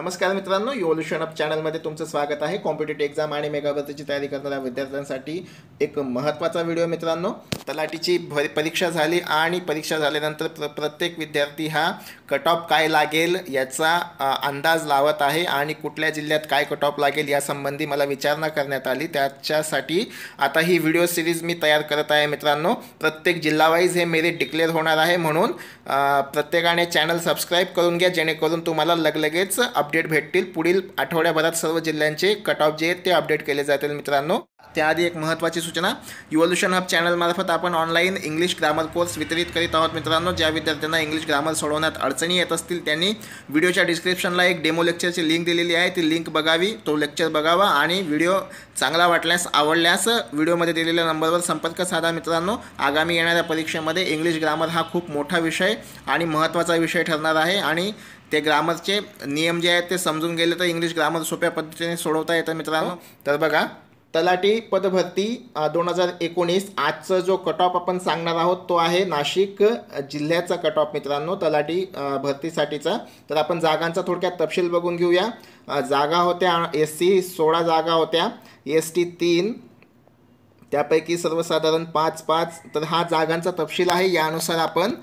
नमस्कार मित्रांनो युवोल्युशन अप चॅनलमध्ये तुमचं स्वागत आहे कॉम्पिटेटिव्ह एक्झाम आणि मेगाभरतीची तयारी करणाऱ्या विद्यार्थ्यांसाठी एक महत्त्वाचा व्हिडिओ मित्रांनो तलाठीची भर परीक्षा झाली आणि परीक्षा झाल्यानंतर प्र प्रत्येक विद्यार्थी हा कट ऑफ काय लागेल याचा अंदाज लावत आहे आणि कुठल्या जिल्ह्यात काय कट ऑफ लागेल यासंबंधी मला विचारणा करण्यात आली त्याच्यासाठी आता ही व्हिडिओ सिरीज मी तयार करत आहे मित्रांनो प्रत्येक जिल्हावाईज हे मेरिट डिक्लेअर होणार आहे म्हणून प्रत्येकाने चॅनल सबस्क्राईब करून घ्या जेणेकरून तुम्हाला लगलगेच अपडेट भेटतील पुढील आठवड्याभरात सर्व जिल्ह्यांचे कट ऑफ जे आहेत ते अपडेट केले जातील मित्रांनो त्याआधी एक महत्त्वाची सूचना इव्होल्युशन हब चॅनलमार्फत आपण ऑनलाईन इंग्लिश ग्रामर कोर्स वितरित करीत आहोत मित्रांनो ज्या विद्यार्थ्यांना इंग्लिश ग्रामर सोडवण्यात अडचणी येत असतील त्यांनी व्हिडिओच्या डिस्क्रिप्शनला एक डेमो लेक्चरची लिंक दिलेली आहे ती लिंक बघावी तो लेक्चर बघावा आणि व्हिडिओ चांगला वाटल्यास आवडल्यास व्हिडिओमध्ये दिलेल्या नंबरवर संपर्क साधा मित्रांनो आगामी येणाऱ्या परीक्षेमध्ये इंग्लिश ग्रामर हा खूप मोठा विषय आणि महत्त्वाचा विषय ठरणार आहे आणि ते ग्रामरचे नियम जे आहेत ते समजून गेले तर इंग्लिश ग्रामर सोप्या पद्धतीने सोडवता येतं मित्रांनो हो. तर बघा तलाठी पदभरती दोन हजार एकोणीस आजचा जो कट ऑफ आपण सांगणार आहोत तो आहे नाशिक जिल्ह्याचा कट ऑफ मित्रांनो तलाठी भरतीसाठीचा तर आपण जागांचा थोडक्यात तपशील बघून घेऊया जागा होत्या एस सी सोळा जागा होत्या एस टी तीन त्यापैकी सर्वसाधारण पाच पाच तर हा जागांचा तपशील आहे यानुसार आपण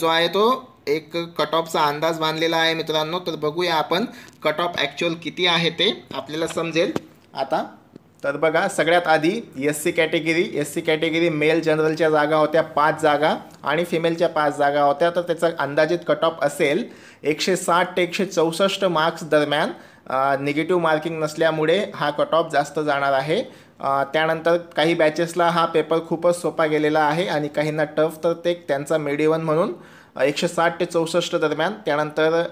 जो आहे तो एक कट ऑफचा अंदाज बांधलेला आहे मित्रांनो तर बघूया आपण कट ऑफ ॲक्च्युअल किती आहे ते आपल्याला समजेल आता तर बघा सगळ्यात आधी S C category S C category male जनरलच्या जागा होत्या पाच जागा आणि फिमेलच्या पाच जागा होत्या तर त्याचा अंदाजित कट ऑफ असेल एकशे साठ ते एकशे चौसष्ट मार्क्स दरम्यान निगेटिव्ह मार्किंग नसल्यामुळे हा कट ऑफ जास्त जाणार आहे त्यानंतर काही बॅचेसला हा पेपर खूपच सोपा गेलेला आहे आणि काहींना टफ तर ते त्यांचा मेडिवन म्हणून एकशे साठ ते चौसष्ट दरम्यान त्यानंतर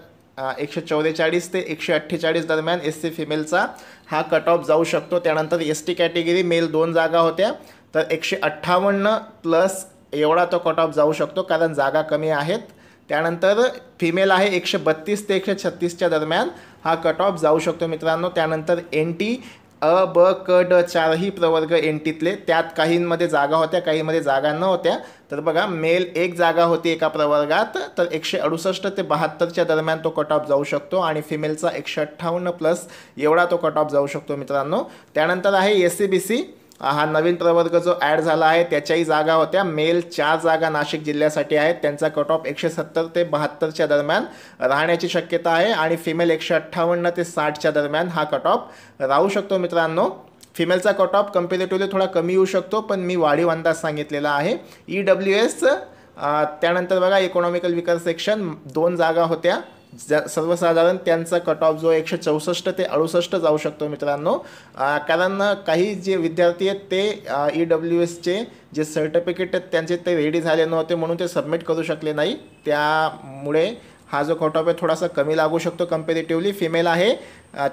एकशे चौवेचाळीस ते एकशे अठ्ठेचाळीस दरम्यान एस सी फिमेलचा हा कट ऑफ जाऊ शकतो त्यानंतर एस टी कॅटेगरी मेल दोन जागा होत्या तर एकशे अठ्ठावन्न प्लस एवढा तो कट ऑफ जाऊ शकतो कारण जागा कमी आहेत त्यानंतर फिमेल आहे एकशे बत्तीस ते एकशे छत्तीसच्या दरम्यान हा कट ऑफ जाऊ शकतो मित्रांनो त्यानंतर एन टी अ ब क ड चारही प्रवर्ग टीतले त्यात काहींमध्ये जागा होत्या काहीमध्ये जागा नव्हत्या तर बघा मेल एक जागा होती एका प्रवर्गात तर एकशे अडुसष्ट ते बहात्तरच्या दरम्यान तो कट ऑफ जाऊ शकतो आणि फिमेलचा एकशे अठ्ठावन्न प्लस एवढा तो कट ऑफ जाऊ शकतो मित्रांनो त्यानंतर आहे एस सी बी सी हा नवीन प्रवर्ग जो ॲड झाला आहे त्याच्याही जागा होत्या मेल चार जागा नाशिक जिल्ह्यासाठी आहेत त्यांचा कट ऑफ एकशे सत्तर ते बहात्तरच्या दरम्यान राहण्याची शक्यता आहे आणि फिमेल एकशे अठ्ठावन्न ते साठच्या दरम्यान हा कट ऑफ राहू शकतो मित्रांनो फिमेलचा कट ऑफ कम्पेरेटिव्हली थोडा कमी येऊ शकतो पण मी वाढीव अंदाज सांगितलेला आहे ई डब्ल्यू एस त्यानंतर बघा इकॉनॉमिकल विकास सेक्शन दोन जागा होत्या सर्वसाधारण त्यांचा कट ऑफ जो एकशे चौसष्ट ते अडुसष्ट जाऊ शकतो मित्रांनो कारण काही जे विद्यार्थी आहेत ते ई डब्ल्यू एसचे जे सर्टिफिकेट आहेत त्यांचे ते रेडी झाले नव्हते म्हणून ते सबमिट करू शकले नाही त्यामुळे हा जो कट ऑफ आहे थोडासा कमी लागू शकतो कम्पेरेटिव्हली फिमेल आहे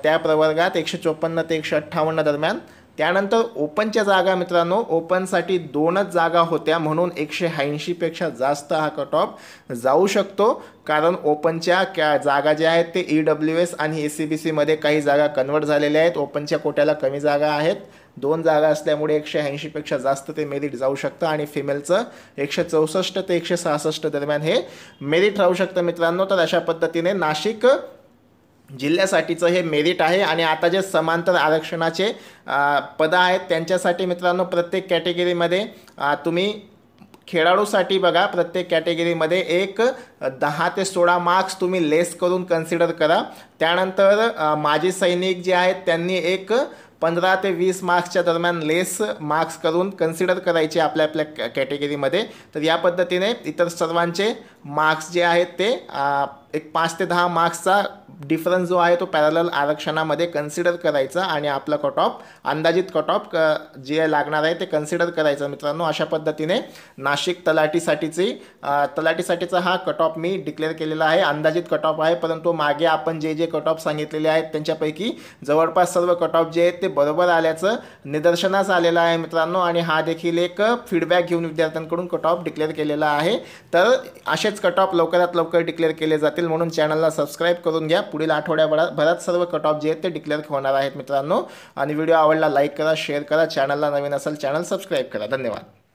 त्या प्रवर्गात एकशे चोपन्न ते एकशे अठ्ठावन्न दरम्यान त्यानंतर ओपनच्या जागा मित्रांनो ओपनसाठी दोनच जागा होत्या म्हणून एकशे ऐंशीपेक्षा जास्त हा कट ऑफ जाऊ शकतो कारण ओपनच्या क्या जागा ज्या आहेत ते ई डब्ल्यू एस आणि ए सी बी सीमध्ये काही जागा कन्वर्ट झालेल्या आहेत ओपनच्या कोट्याला कमी जागा आहेत दोन जागा असल्यामुळे एकशे ऐंशीपेक्षा जास्त ते मेरिट जाऊ शकतं आणि फिमेलचं एकशे चौसष्ट ते एकशे सहासष्ट दरम्यान हे मेरिट राहू शकतं मित्रांनो तर अशा पद्धतीने नाशिक जिल्ह्यासाठीचं हे मेरिट आहे आणि आता जे समांतर आरक्षणाचे पदं आहेत त्यांच्यासाठी मित्रांनो प्रत्येक कॅटेगरीमध्ये तुम्ही खेळाडूसाठी बघा प्रत्येक कॅटेगरीमध्ये एक दहा ते सोळा मार्क्स तुम्ही लेस करून कन्सिडर करा त्यानंतर माजी सैनिक जे आहेत त्यांनी एक पंधरा ते वीस मार्क्सच्या दरम्यान लेस मार्क्स करून कन्सिडर करायचे आपल्या आपल्या कॅटेगरीमध्ये तर या पद्धतीने इतर सर्वांचे मार्क्स जे आहेत ते एक पाच ते दहा मार्क्सचा डिफरन्स जो आहे तो पॅरल आरक्षणामध्ये कन्सिडर करायचा आणि आपला कट ऑफ अंदाजित कट ऑफ क जे लागणार आहे ते कन्सिडर करायचं मित्रांनो अशा पद्धतीने नाशिक तलाठीसाठीचे तलाटीसाठीचा हा कट ऑफ मी डिक्लेअर केलेला आहे अंदाजित कट ऑफ आहे परंतु मागे आपण जे जे कट ऑफ सांगितलेले आहेत त्यांच्यापैकी जवळपास सर्व कट ऑफ जे आहेत ते बरोबर आल्याचं निदर्शनास आलेलं आहे मित्रांनो आणि हा देखील एक फीडबॅक घेऊन विद्यार्थ्यांकडून कट ऑफ डिक्लेअर केलेला आहे तर असेच सगळेच कट ऑफ लवकरात लवकर डिक्लेअर केले जातील म्हणून चॅनलला सबस्क्राईब करून घ्या पुढील आठवड्याभरात भरात सर्व कट ऑफ जे आहेत ते डिक्लेअर होणार आहेत मित्रांनो आणि व्हिडिओ आवडला लाईक करा शेअर करा चॅनलला नवीन असेल चॅनल सबस्क्राईब करा धन्यवाद